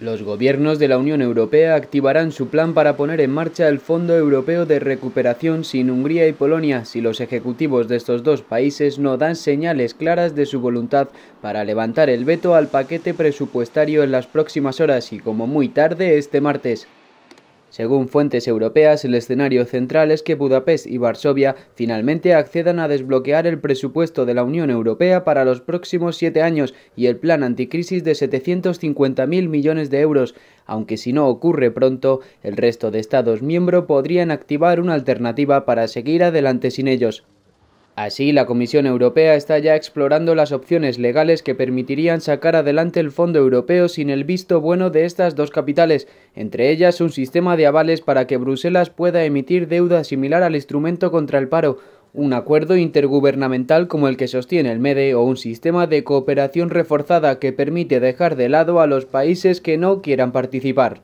Los gobiernos de la Unión Europea activarán su plan para poner en marcha el Fondo Europeo de Recuperación sin Hungría y Polonia si los ejecutivos de estos dos países no dan señales claras de su voluntad para levantar el veto al paquete presupuestario en las próximas horas y como muy tarde este martes. Según fuentes europeas, el escenario central es que Budapest y Varsovia finalmente accedan a desbloquear el presupuesto de la Unión Europea para los próximos siete años y el plan anticrisis de 750.000 millones de euros, aunque si no ocurre pronto, el resto de Estados miembros podrían activar una alternativa para seguir adelante sin ellos. Así, la Comisión Europea está ya explorando las opciones legales que permitirían sacar adelante el Fondo Europeo sin el visto bueno de estas dos capitales, entre ellas un sistema de avales para que Bruselas pueda emitir deuda similar al instrumento contra el paro, un acuerdo intergubernamental como el que sostiene el MEDE e o un sistema de cooperación reforzada que permite dejar de lado a los países que no quieran participar.